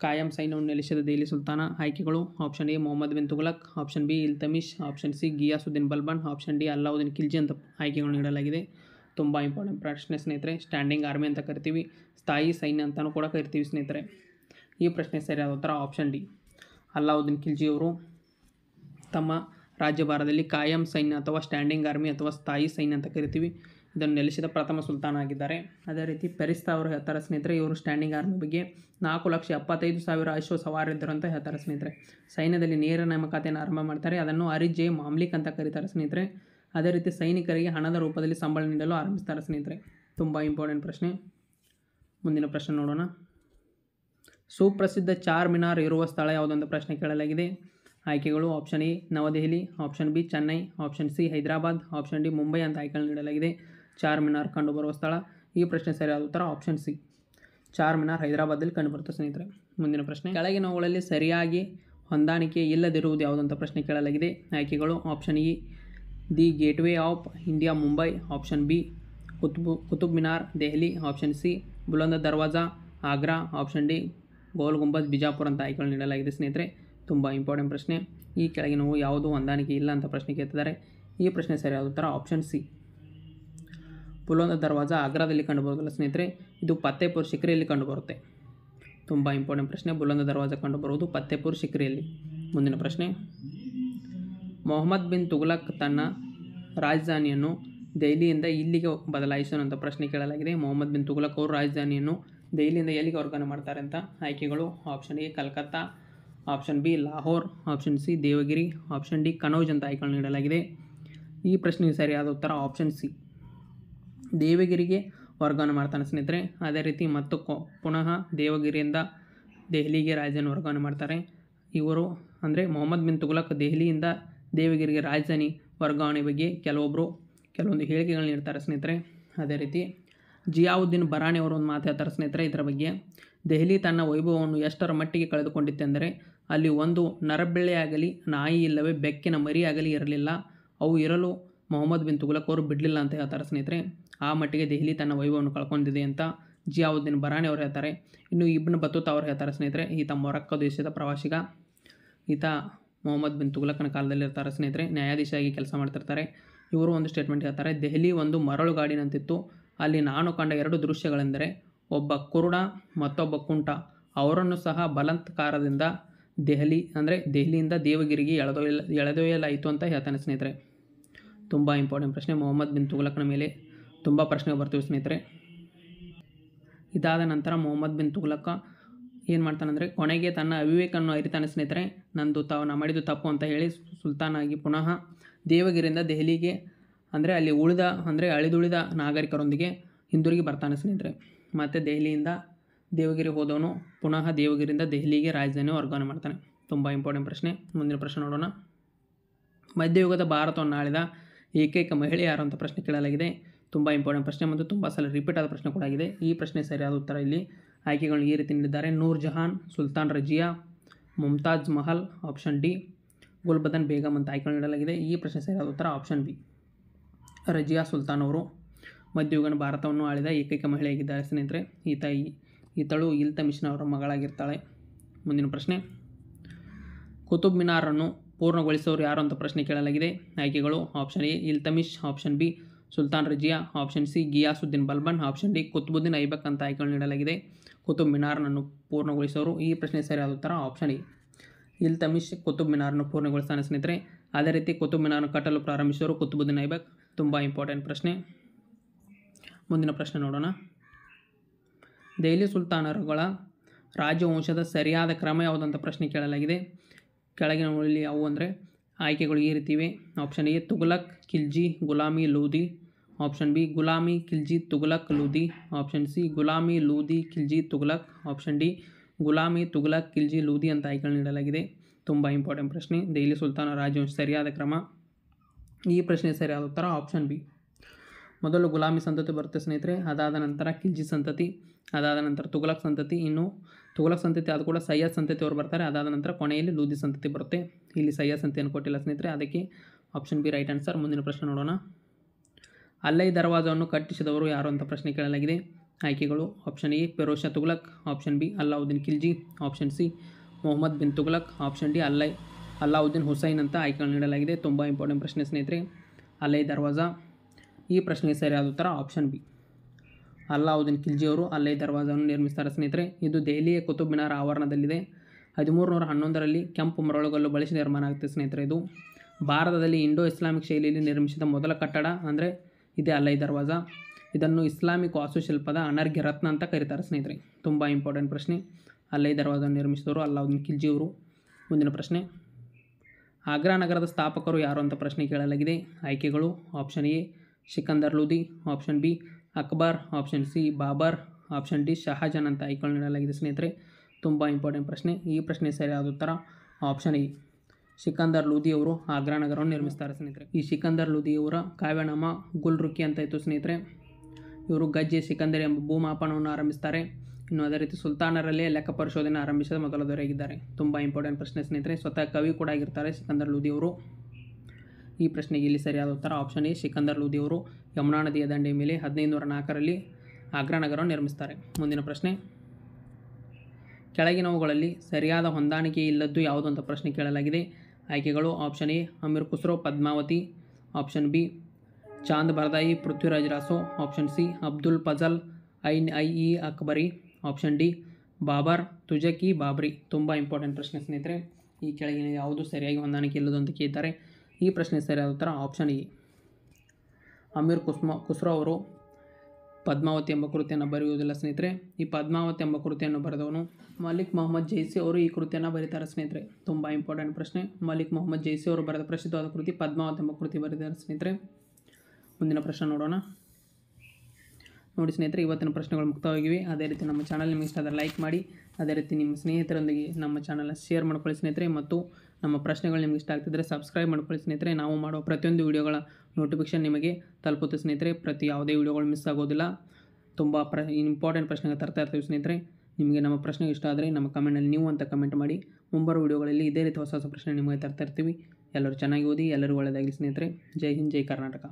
ಕಾಯಂ ಸೈನ್ಯವನ್ನು ನೆಲೆಸಿದ ದೆಹಲಿ ಸುಲ್ತಾನ ಆಯ್ಕೆಗಳು option A Mohammad bin Tughlaq option B Iltutmish option C Ghiyasuddin Balban option D Alauddin Khilji ಅಂತ ಆಯ್ಕೆಗಳು ನೀಡಲಾಗಿದೆ ತುಂಬ ಇಂಪಾರ್ಟೆಂಟ್ ಪ್ರಶ್ನೆ ಸ್ನೇಹಿತರೆ ಸ್ಟ್ಯಾಂಡಿಂಗ್ ಆರ್ಮಿ ಅಂತ ಕರಿತೀವಿ ಸ್ಥಾಯಿ ಸೈನ್ಯ ಅಂತಲೂ ಕೂಡ ಕರಿತೀವಿ ಸ್ನೇಹಿತರೆ ಈ ಪ್ರಶ್ನೆ ಸರಿಯಾದ ಉತ್ತರ ಆಪ್ಷನ್ ಡಿ ಅಲ್ಲಾವುದ್ದೀನ್ ಖಿಲ್ಜಿಯವರು ತಮ್ಮ ರಾಜ್ಯಭಾರದಲ್ಲಿ ಕಾಯಂ ಸೈನ್ಯ ಅಥವಾ ಸ್ಟ್ಯಾಂಡಿಂಗ್ ಆರ್ಮಿ ಅಥವಾ ಸ್ಥಾಯಿ ಸೈನ್ಯ ಅಂತ ಕರಿತೀವಿ ಇದನ್ನು ನೆಲೆಸಿದ ಪ್ರಥಮ ಸುಲ್ತಾನ ಆಗಿದ್ದಾರೆ ಅದೇ ರೀತಿ ಪೆರಿಸ್ತಾ ಅವರು ಹೇಳ್ತಾರೆ ಸ್ನೇಹಿತರೆ ಇವರು ಸ್ಟ್ಯಾಂಡಿಂಗ್ ಆರ್ಮಿ ಬಗ್ಗೆ ನಾಲ್ಕು ಲಕ್ಷ ಎಪ್ಪತ್ತೈದು ಸಾವಿರ ಅಶ್ವ ಸವಾರಿದ್ದರು ಅಂತ ಹೇಳ್ತಾರೆ ಸ್ನೇಹಿತರೆ ಸೈನ್ಯದಲ್ಲಿ ನೇರ ನೇಮಕಾತಿಯನ್ನು ಆರಂಭ ಮಾಡ್ತಾರೆ ಅದನ್ನು ಅರಿಜೆ ಮಾಮ್ಲಿಕ್ ಅಂತ ಕರೀತಾರೆ ಸ್ನೇಹಿತರೆ ಅದೇ ರೀತಿ ಸೈನಿಕರಿಗೆ ಹಣದ ರೂಪದಲ್ಲಿ ಸಂಬಳ ನೀಡಲು ಆರಂಭಿಸ್ತಾರೆ ಸ್ನೇಹಿತರೆ ತುಂಬ ಇಂಪಾರ್ಟೆಂಟ್ ಪ್ರಶ್ನೆ ಮುಂದಿನ ಪ್ರಶ್ನೆ ನೋಡೋಣ ಸುಪ್ರಸಿದ್ಧ ಚಾರ್ ಮಿನಾರ್ ಇರುವ ಸ್ಥಳ ಯಾವುದೊಂದು ಪ್ರಶ್ನೆ ಕೇಳಲಾಗಿದೆ ಆಯ್ಕೆಗಳು option A New Delhi option B Chennai option C Hyderabad option D Mumbai ಅಂತ ಆಯ್ಕೆಗಳನ್ನು ನೀಡಲಾಗಿದೆ ಚಾರ್ ಮಿನಾರ್ ಕಂಡುಬರುವ ಸ್ಥಳ ಈ ಪ್ರಶ್ನೆ ಸರಿಯಾದ ಉತ್ತರ ಆಪ್ಷನ್ ಸಿ ಚಾರ್ ಮಿನಾರ್ ಹೈದರಾಬಾದಲ್ಲಿ ಕಂಡುಬರುತ್ತೆ ಸ್ನೇಹಿತರೆ ಮುಂದಿನ ಪ್ರಶ್ನೆ ಕೆಳಗಿನವುಗಳಲ್ಲಿ ಸರಿಯಾಗಿ ಹೊಂದಾಣಿಕೆ ಇಲ್ಲದಿರುವುದು ಯಾವುದಂತ ಪ್ರಶ್ನೆ ಕೇಳಲಾಗಿದೆ ಆಯ್ಕೆಗಳು option A the gateway of India Mumbai option B Qutub Qutub Minar Delhi option C Buland Darwaza Agra option D Gol Gumbaz Bijapur ಅಂತ ಆಯ್ಕೆಗಳು ನೀಡಲಾಗಿದೆ ಸ್ನೇಹಿತರೆ ತುಂಬ ಇಂಪಾರ್ಟೆಂಟ್ ಪ್ರಶ್ನೆ ಈ ಕೆಳಗಿನವು ಯಾವುದೂ ಹೊಂದಾಣಿಕೆ ಇಲ್ಲ ಅಂತ ಪ್ರಶ್ನೆ ಕೇಳ್ತಿದ್ದಾರೆ ಈ ಪ್ರಶ್ನೆ ಸರಿಯಾದ ಉತ್ತರ ಆಪ್ಷನ್ ಸಿ ಪುಲೋಂದ ದರ್ವಾಜ ಆಗ್ರಾದಲ್ಲಿ ಕಂಡುಬರುವುದಿಲ್ಲ ಸ್ನೇಹಿತರೆ ಇದು ಪತ್ತೆಪುರ್ ಶಿಕ್ರಿಯಲ್ಲಿ ಕಂಡುಬರುತ್ತೆ ತುಂಬ ಇಂಪಾರ್ಟೆಂಟ್ ಪ್ರಶ್ನೆ ಬುಲಂದ ದರ್ವಾಜ ಕಂಡುಬರುವುದು ಪತ್ತೆಪುರ್ ಶಿಕ್ರಿಯಲ್ಲಿ ಮುಂದಿನ ಪ್ರಶ್ನೆ ಮೊಹಮ್ಮದ್ ಬಿನ್ ತುಗ್ಲಕ್ ತನ್ನ ರಾಜಧಾನಿಯನ್ನು ದೆಹಲಿಯಿಂದ ಇಲ್ಲಿಗೆ ಬದಲಾಯಿಸೋಣ ಅಂತ ಪ್ರಶ್ನೆ ಕೇಳಲಾಗಿದೆ ಮೊಹಮ್ಮದ್ ಬಿನ್ ತುಗ್ಲಕ್ ಅವರು ರಾಜಧಾನಿಯನ್ನು ದೆಹಲಿಯಿಂದ ಎಲ್ಲಿಗೆ ವರ್ಗಾವಣೆ ಮಾಡ್ತಾರೆ ಅಂತ ಆಯ್ಕೆಗಳು option A Calcutta option B Lahore option C Devagiri option D Kannauj ಅಂತ ಆಯ್ಕೆಗಳನ್ನು ನೀಡಲಾಗಿದೆ ಈ ಪ್ರಶ್ನೆಗೆ ಸರಿಯಾದ ಉತ್ತರ ಆಪ್ಷನ್ ಸಿ ದೇವಗಿರಿಗೆ ವರ್ಗಾವಣೆ ಮಾಡ್ತಾನೆ ಸ್ನೇಹಿತರೆ ಅದೇ ರೀತಿ ಮತ್ತು ಪುನಃ ದೇವಗಿರಿಯಿಂದ ದೆಹಲಿಗೆ ರಾಜಧಾನಿ ವರ್ಗಾವಣೆ ಮಾಡ್ತಾರೆ ಇವರು ಅಂದರೆ ಮೊಹಮ್ಮದ್ ಬಿನ್ ತುಗುಲಕ್ ದೆಹಲಿಯಿಂದ ದೇವಗಿರಿಗೆ ರಾಜಧಾನಿ ವರ್ಗಾವಣೆ ಬಗ್ಗೆ ಕೆಲವೊಬ್ಬರು ಕೆಲವೊಂದು ಹೇಳಿಕೆಗಳನ್ನ ನೀಡ್ತಾರೆ ಸ್ನೇಹಿತರೆ ಅದೇ ರೀತಿ ಜಿಯಾವುದ್ದೀನ್ ಬರಾಣಿ ಅವರು ಒಂದು ಮಾತಾಡ್ತಾರೆ ಸ್ನೇಹಿತರೆ ಇದರ ಬಗ್ಗೆ ದೆಹಲಿ ತನ್ನ ವೈಭವವನ್ನು ಎಷ್ಟರ ಮಟ್ಟಿಗೆ ಕಳೆದುಕೊಂಡಿತ್ತೆಂದರೆ ಅಲ್ಲಿ ಒಂದು ನರಬೆಳ್ಳೆ ನಾಯಿ ಇಲ್ಲವೇ ಬೆಕ್ಕಿನ ಮರಿಯಾಗಲಿ ಇರಲಿಲ್ಲ ಅವು ಇರಲು ಮೊಹಮ್ಮದ್ ಬಿನ್ ತುಗಲಕ್ ಅವರು ಬಿಡಲಿಲ್ಲ ಅಂತ ಹೇಳ್ತಾರೆ ಸ್ನೇಹಿತರೆ ಆ ಮಟ್ಟಿಗೆ ದೆಹಲಿ ತನ್ನ ವೈಭವವನ್ನು ಕಳ್ಕೊಂಡಿದೆ ಅಂತ ಜಿಯಾವುದ್ದೀನ್ ಬರಾಣಿ ಅವರು ಹೇಳ್ತಾರೆ ಇನ್ನು ಇಬ್ನ ಬತ್ತೂತ್ ಅವರು ಹೇಳ್ತಾರೆ ಸ್ನೇಹಿತರೆ ಈತ ಮೊರಕ್ಕ ದೇಶದ ಪ್ರವಾಸಿಗ ಈತ ಮೊಹಮ್ಮದ್ ಬಿನ್ ತುಗ್ಲಕ್ನ ಕಾಲದಲ್ಲಿರ್ತಾರೆ ಸ್ನೇಹಿತರೆ ನ್ಯಾಯಾಧೀಶರಾಗಿ ಕೆಲಸ ಮಾಡ್ತಿರ್ತಾರೆ ಇವರು ಒಂದು ಸ್ಟೇಟ್ಮೆಂಟ್ ಹೇಳ್ತಾರೆ ದೆಹಲಿ ಒಂದು ಮರಳು ಗಾಡಿನಂತಿತ್ತು ಅಲ್ಲಿ ನಾನು ಕಂಡ ಎರಡು ದೃಶ್ಯಗಳೆಂದರೆ ಒಬ್ಬ ಕುರುಡ ಮತ್ತೊಬ್ಬ ಕುಂಟ ಅವರನ್ನು ಸಹ ಬಲಂತ್ಕಾರದಿಂದ ದೆಹಲಿ ಅಂದರೆ ದೆಹಲಿಯಿಂದ ದೇವಗಿರಿಗೆ ಎಳೆದೊಯ್ಯ ಎಳೆದೊಯ್ಯಲಾಯಿತು ಅಂತ ಹೇಳ್ತಾನೆ ಸ್ನೇಹಿತರೆ ತುಂಬ ಇಂಪಾರ್ಟೆಂಟ್ ಪ್ರಶ್ನೆ ಮೊಹಮ್ಮದ್ ಬಿನ್ ತುಘಲಕ್ನ ಮೇಲೆ ತುಂಬ ಪ್ರಶ್ನೆ ಬರ್ತೀವಿ ಸ್ನೇಹಿತರೆ ಇದಾದ ನಂತರ ಮೊಹಮ್ಮದ್ ಬಿನ್ ತುಘಲಕ್ಕ ಏನು ಮಾಡ್ತಾನಂದರೆ ಕೊನೆಗೆ ತನ್ನ ಅವಿವೇಕನ್ನು ಅರಿತಾನೆ ಸ್ನೇಹಿತರೆ ನಂದು ತಾವು ನಾ ಮಾಡಿದ್ದು ತಪ್ಪು ಅಂತ ಹೇಳಿ ಸುಲ್ತಾನಾಗಿ ಪುನಃ ದೇವಗಿರಿಯಿಂದ ದೆಹಲಿಗೆ ಅಂದರೆ ಅಲ್ಲಿ ಉಳಿದ ಅಂದರೆ ಅಳಿದುಳಿದ ನಾಗರಿಕರೊಂದಿಗೆ ಹಿಂದಿರುಗಿ ಬರ್ತಾನೆ ಸ್ನೇಹಿತರೆ ಮತ್ತು ದೆಹಲಿಯಿಂದ ದೇವಗಿರಿ ಹೋದವನು ಪುನಃ ದೇವಗಿರಿಯಿಂದ ದೆಹಲಿಗೆ ರಾಜಧಾನಿ ವರ್ಗಾವಣೆ ಮಾಡ್ತಾನೆ ತುಂಬ ಇಂಪಾರ್ಟೆಂಟ್ ಪ್ರಶ್ನೆ ಮುಂದಿನ ಪ್ರಶ್ನೆ ನೋಡೋಣ ಮಧ್ಯಯುಗದ ಭಾರತವನ್ನು ಆಳಿದ ಏಕೈಕ ಮಹಿಳೆ ಯಾರು ಅಂತ ಪ್ರಶ್ನೆ ಕೇಳಲಾಗಿದೆ ತುಂಬ ಇಂಪಾರ್ಟೆಂಟ್ ಪ್ರಶ್ನೆ ಮತ್ತು ತುಂಬ ಸಲ ರಿಪೀಟ್ ಆದ ಪ್ರಶ್ನೆ ಕೂಡ ಆಗಿದೆ ಈ ಪ್ರಶ್ನೆ ಸರಿಯಾದ ಉತ್ತರ ಇಲ್ಲಿ ಆಯ್ಕೆಗಳನ್ನು ಈ ರೀತಿ ನೀಡಿದ್ದಾರೆ ನೂರ್ ಜಹಾನ್ ಸುಲ್ತಾನ್ ರಜಿಯಾ ಮುಮ್ತಾಜ್ ಮಹಲ್ ಆಪ್ಷನ್ ಡಿ ಗುಲ್ಬದನ್ ಬೇಗಂ ಅಂತ ಆಯ್ಕೆ ನೀಡಲಾಗಿದೆ ಈ ಪ್ರಶ್ನೆ ಸರಿಯಾದ ಉತ್ತರ ಆಪ್ಷನ್ ಬಿ ರಜಿಯಾ ಸುಲ್ತಾನ್ ಅವರು ಮಧ್ಯಯುಗನ ಭಾರತವನ್ನು ಆಳಿದ ಏಕೈಕ ಮಹಿಳೆಯಾಗಿದ್ದಾರೆ ಸ್ನೇಹಿತರೆ ಈ ತಾಯಿ ಈತಳು ಇಲ್ತಮಿಷನ್ ಅವರ ಮಗಳಾಗಿರ್ತಾಳೆ ಮುಂದಿನ ಪ್ರಶ್ನೆ ಕುತುಬ್ ಮಿನಾರನ್ನು ಪೂರ್ಣಗೊಳಿಸೋರು ಯಾರು ಅಂತ ಪ್ರಶ್ನೆ ಕೇಳಲಾಗಿದೆ ಆಯ್ಕೆಗಳು option A Iltutmish option B Sultan Razia option C Ghiyasuddin Balban option D Qutbuddin Aibak ಅಂತ ಆಯ್ಕೆಗಳು ನೀಡಲಾಗಿದೆ ಕುತುಬ್ ಮಿನಾರನನ್ನು ಪೂರ್ಣಗೊಳಿಸೋರು ಈ ಪ್ರಶ್ನೆ ಸರಿಯಾದ ಉತ್ತರ ಆಪ್ಷನ್ ಎ ಇಲ್ತಮಿಶ್ ಕುತುಬ್ ಮಿನಾರನ್ನು ಪೂರ್ಣಗೊಳಿಸ್ತಾನೆ ಸ್ನೇಹಿತರೆ ಅದೇ ರೀತಿ ಕುತುಬ್ ಮಿನಾರನ್ನು ಕಟ್ಟಲು ಪ್ರಾರಂಭಿಸೋರು ಕುತುಬುದ್ದೀನ್ ಐಬಕ್ ತುಂಬ ಇಂಪಾರ್ಟೆಂಟ್ ಪ್ರಶ್ನೆ ಮುಂದಿನ ಪ್ರಶ್ನೆ ನೋಡೋಣ ದೆಹಲಿ ಸುಲ್ತಾನರುಗಳ ರಾಜವಂಶದ ಸರಿಯಾದ ಕ್ರಮ ಯಾವುದಂತ ಪ್ರಶ್ನೆ ಕೇಳಲಾಗಿದೆ ಕೆಳಗಿನವುಗಳಲ್ಲಿ ಅವು ಅಂದರೆ ಆಯ್ಕೆಗಳು ಈ ರೀತಿವೆ option A Tughlaq Khilji Ghulami Lodi option B Ghulami Khilji Tughlaq Lodi option C Ghulami Lodi Khilji Tughlaq option D Ghulami Tughlaq Khilji Lodi ಅಂತ ಆಯ್ಕೆಗಳು ನೀಡಲಾಗಿದೆ ತುಂಬ ಇಂಪಾರ್ಟೆಂಟ್ ಪ್ರಶ್ನೆ ದೆಹಲಿ ಸುಲ್ತಾನ ರಾಜವಂಶ ಸರಿಯಾದ ಕ್ರಮ ಈ ಪ್ರಶ್ನೆ ಸರಿಯಾದ ಉತ್ತರ ಆಪ್ಷನ್ ಬಿ ಮೊದಲು ಗುಲಾಮಿ ಸಂತತಿ ಬರುತ್ತೆ ಸ್ನೇಹಿತರೆ ಅದಾದ ನಂತರ ಖಿಲ್ಜಿ ಸಂತತಿ ಅದಾದ ನಂತರ ತುಗಲಕ್ ಸಂತತಿ ಇನ್ನು ತುಗಲಕ್ ಸಂತತಿ ಅದು ಕೂಡ ಸಯ್ಯದ್ ಸಂತತಿ ಅವರು ಬರ್ತಾರೆ ಅದಾದ ನಂತರ ಕೊನೆಯಲ್ಲಿ ಲೂದಿ ಸಂತತಿ ಬರುತ್ತೆ ಇಲ್ಲಿ ಸಯ್ಯದ್ ಸಂತಿಯನ್ನು ಕೊಟ್ಟಿಲ್ಲ ಸ್ನೇಹಿತರೆ ಅದಕ್ಕೆ ಆಪ್ಷನ್ ಬಿ ರೈಟ್ ಆನ್ಸರ್ ಮುಂದಿನ ಪ್ರಶ್ನೆ ನೋಡೋಣ ಅಲ್ಲೈ ದರ್ವಾಜವನ್ನು ಕಟ್ಟಿಸಿದವರು ಯಾರು ಅಂತ ಪ್ರಶ್ನೆ ಕೇಳಲಾಗಿದೆ ಆಯ್ಕೆಗಳು option A Firoz Shah Tughlaq option B Alauddin Khilji option C Mohammad bin Tughlaq option D Alla Alauddin Hussain ಅಂತ ಆಯ್ಕೆಗಳು ನೀಡಲಾಗಿದೆ ತುಂಬ ಇಂಪಾರ್ಟೆಂಟ್ ಪ್ರಶ್ನೆ ಸ್ನೇಹಿತರೆ ಅಲ್ಲೈ ದರ್ವಾಜಾ ಈ ಪ್ರಶ್ನೆಗೆ ಸರಿಯಾದ ಉತ್ತರ ಆಪ್ಷನ್ ಬಿ ಅಲ್ಲಾವುದ್ದೀನ್ ಖಿಲ್ಜಿಯವರು ಅಲ್ಲೇ ದರ್ವಾಜವನ್ನು ನಿರ್ಮಿಸ್ತಾರೆ ಸ್ನೇಹಿತರೆ ಇದು ದೆಹಲಿಯ ಮಿನಾರ್ ಆವರಣದಲ್ಲಿದೆ ಹದಿಮೂರು ನೂರ ಹನ್ನೊಂದರಲ್ಲಿ ಕೆಂಪು ಮರಳುಗಲ್ಲು ಬಳಸಿ ನಿರ್ಮಾಣ ಆಗುತ್ತೆ ಸ್ನೇಹಿತರೆ ಇದು ಭಾರತದಲ್ಲಿ ಇಂಡೋ ಇಸ್ಲಾಮಿಕ್ ಶೈಲಿಯಲ್ಲಿ ನಿರ್ಮಿಸಿದ ಮೊದಲ ಕಟ್ಟಡ ಅಂದರೆ ಇದೆ ಅಲ್ಲೈ ದರ್ವಾಜ ಇದನ್ನು ಇಸ್ಲಾಮಿಕ್ ವಾಸ್ತುಶಿಲ್ಪದ ಅನರ್ಘ್ಯ ರತ್ನ ಅಂತ ಕರೀತಾರೆ ಸ್ನೇಹಿತರೆ ತುಂಬ ಇಂಪಾರ್ಟೆಂಟ್ ಪ್ರಶ್ನೆ ಅಲ್ಲೈ ದರ್ವಾಜ ನಿರ್ಮಿಸಿದವರು ಅಲ್ಲಾವುದ್ದೀನ್ ಖಿಲ್ಜಿಯವರು ಮುಂದಿನ ಪ್ರಶ್ನೆ ಆಗ್ರಾ ನಗರದ ಸ್ಥಾಪಕರು ಯಾರು ಅಂತ ಪ್ರಶ್ನೆ ಕೇಳಲಾಗಿದೆ ಆಯ್ಕೆಗಳು option A Sikandar Lodi option B Akbar option C Babur option D Shahjahan ಅಂತ ಆಯ್ಕೊಂಡು ನೀಡಲಾಗಿದೆ ಸ್ನೇಹಿತರೆ ತುಂಬ ಇಂಪಾರ್ಟೆಂಟ್ ಪ್ರಶ್ನೆ ಈ ಪ್ರಶ್ನೆ ಸರಿಯಾದ ಉತ್ತರ ಆಪ್ಷನ್ ಎ ಸಿಕಂದರ್ ಲೂದಿ ಅವರು ಆಗ್ರಾ ನಗರವನ್ನು ನಿರ್ಮಿಸ್ತಾರೆ ಸ್ನೇಹಿತರೆ ಈ ಸಿಕಂದರ್ ಅವರ ಕಾವ್ಯನಾಮ ಗುಲ್ರುಕಿ ಅಂತ ಇತ್ತು ಸ್ನೇಹಿತರೆ ಇವರು ಗಜ್ಜೆ ಸಿಕಂದರ್ ಎಂಬ ಭೂಮಾಪನವನ್ನು ಆರಂಭಿಸ್ತಾರೆ ಇನ್ನು ಅದೇ ರೀತಿ ಸುಲ್ತಾನರಲ್ಲೇ ಲೆಕ್ಕ ಪರಿಶೋಧನೆ ಆರಂಭಿಸಿದ ಮೊದಲದವರಾಗಿದ್ದಾರೆ ತುಂಬ ಇಂಪಾರ್ಟೆಂಟ್ ಪ್ರಶ್ನೆ ಸ್ನೇಹಿತರೆ ಸ್ವತಃ ಕವಿ ಕೂಡ ಆಗಿರ್ತಾರೆ ಸಿಕಂದರ್ ಲೂದಿ ಅವರು ಈ ಪ್ರಶ್ನೆಗೆ ಇಲ್ಲಿ ಸರಿಯಾದ ಉತ್ತರ ಆಪ್ಷನ್ ಎ ಸಿಕಂದರ್ ಲೂದಿಯವರು ಯಮುನಾ ನದಿಯ ದಂಡೆಯ ಮೇಲೆ ಹದಿನೈದುನೂರ ನಾಲ್ಕರಲ್ಲಿ ಆಗ್ರಾ ನಗರವನ್ನು ನಿರ್ಮಿಸ್ತಾರೆ ಮುಂದಿನ ಪ್ರಶ್ನೆ ಕೆಳಗಿನವುಗಳಲ್ಲಿ ಸರಿಯಾದ ಹೊಂದಾಣಿಕೆ ಇಲ್ಲದ್ದು ಯಾವುದು ಅಂತ ಪ್ರಶ್ನೆ ಕೇಳಲಾಗಿದೆ ಆಯ್ಕೆಗಳು option A Amir Khusro Padmavati option B Chand Bardai Prithviraj Raso option C Abdul Fazal Ain i e Akbari option D Babur Tuzuk Babri ತುಂಬ ಇಂಪಾರ್ಟೆಂಟ್ ಪ್ರಶ್ನೆ ಸ್ನೇಹಿತರೆ ಈ ಕೆಳಗಿನ ಯಾವುದು ಸರಿಯಾಗಿ ಹೊಂದಾಣಿಕೆ ಇಲ್ಲದಂತ ಕೇಳ್ತಾರೆ ಈ ಪ್ರಶ್ನೆ ಸರಿಯಾದ ಉತ್ತರ ಆಪ್ಷನ್ ಇ ಅಮೀರ್ ಕುಸ್ಮಾ ಕುಸ್ರೋ ಅವರು ಪದ್ಮಾವತಿ ಎಂಬ ಕೃತಿಯನ್ನು ಬರೆಯುವುದಿಲ್ಲ ಸ್ನೇಹಿತರೆ ಈ ಪದ್ಮಾವತಿ ಎಂಬ ಕೃತಿಯನ್ನು ಬರೆದವನು ಮಲಿಕ್ ಮೊಹಮ್ಮದ್ ಜೈಸಿ ಅವರು ಈ ಕೃತಿಯನ್ನು ಬರೀತಾರೆ ಸ್ನೇಹಿತರೆ ತುಂಬ ಇಂಪಾರ್ಟೆಂಟ್ ಪ್ರಶ್ನೆ ಮಲಿಕ್ ಮೊಹಮ್ಮದ್ ಜೈಸಿ ಅವರು ಬರೆದ ಪ್ರಸಿದ್ಧವಾದ ಕೃತಿ ಪದ್ಮಾವತಿ ಎಂಬ ಕೃತಿ ಬರೆದಿದ್ದಾರೆ ಸ್ನೇಹಿತರೆ ಮುಂದಿನ ಪ್ರಶ್ನೆ ನೋಡೋಣ ನೋಡಿ ಸ್ನೇಹಿತರೆ ಇವತ್ತಿನ ಪ್ರಶ್ನೆಗಳು ಮುಕ್ತವಾಗಿವೆ ಅದೇ ರೀತಿ ನಮ್ಮ ಚಾನಲ್ ನಿಮಗೆ ಇಷ್ಟ ಆದರೆ ಲೈಕ್ ಮಾಡಿ ಅದೇ ರೀತಿ ನಿಮ್ಮ ಸ್ನೇಹಿತರೊಂದಿಗೆ ನಮ್ಮ ಚಾನಲ್ ಶೇರ್ ಮಾಡ್ಕೊಳ್ಳಿ ಸ್ನೇಹಿತರೆ ಮತ್ತು ನಮ್ಮ ಪ್ರಶ್ನೆಗಳು ನಿಮಗೆ ಇಷ್ಟ ಆಗ್ತಿದ್ರೆ ಸಬ್ಸ್ಕ್ರೈಬ್ ಮಾಡ್ಕೊಳ್ಳಿ ಸ್ನೇಹಿತರೆ ನಾವು ಮಾಡುವ ಪ್ರತಿಯೊಂದು ವಿಡಿಯೋಗಳ ನೋಟಿಫಿಕೇಶನ್ ನಿಮಗೆ ತಲುಪುತ್ತೆ ಸ್ನೇಹಿತರೆ ಪ್ರತಿ ಯಾವುದೇ ವೀಡಿಯೋಗಳು ಮಿಸ್ ಆಗೋದಿಲ್ಲ ತುಂಬ ಪ್ರ ಇಂಪಾರ್ಟೆಂಟ್ ಪ್ರಶ್ನೆಗೆ ತರ್ತಾ ಇರ್ತೀವಿ ಸ್ನೇಹಿತರೆ ನಿಮಗೆ ನಮ್ಮ ಪ್ರಶ್ನೆಗೆ ಇಷ್ಟ ಆದರೆ ನಮ್ಮ ಕಮೆಂಟಲ್ಲಿ ನೀವು ಅಂತ ಕಮೆಂಟ್ ಮಾಡಿ ಮುಂಬರುವ ವಿಡಿಯೋಗಳಲ್ಲಿ ಇದೇ ರೀತಿ ಹೊಸ ಹೊಸ ಪ್ರಶ್ನೆ ನಿಮಗೆ ತರ್ತಾ ಇರ್ತೀವಿ ಎಲ್ಲರೂ ಚೆನ್ನಾಗಿ ಓದಿ ಎಲ್ಲರೂ ಒಳ್ಳೆಯದಾಗಲಿ ಸ್ನೇಹಿತರೆ ಜೈ ಹಿಂದ್ ಜೈ ಕರ್ನಾಟಕ